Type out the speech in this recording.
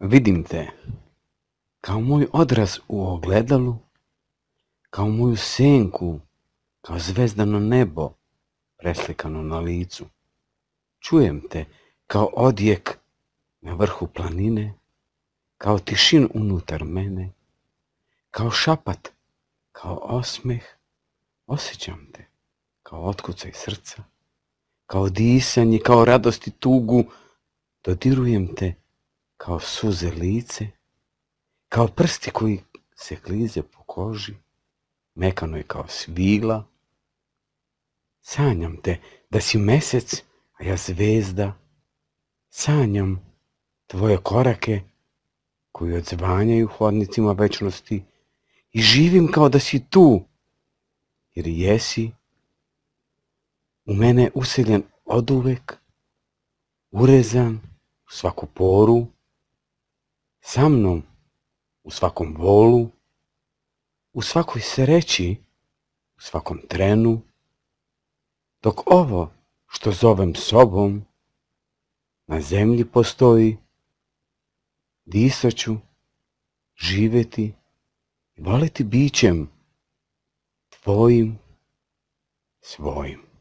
Vidim te, kao moj odraz u ogledalu, kao moju senku, kao zvezdano nebo, preslikano na licu. Čujem te, kao odjek na vrhu planine, kao tišin unutar mene, kao šapat, kao osmeh, osjećam te, kao otkucaj srca, kao disanje, kao radost i tugu, dodirujem te, kao suze lice, kao prsti koji se klize po koži, mekano je kao svigla. Sanjam te da si mesec, a ja zvezda. Sanjam tvoje korake koji odzvanjaju hodnicima večnosti i živim kao da si tu, jer jesi u mene usiljen oduvek, urezan u svaku poru, sa mnom u svakom volu, u svakoj sreći, u svakom trenu, dok ovo što zovem sobom na zemlji postoji, disaću, živeti i voliti bićem tvojim, svojim.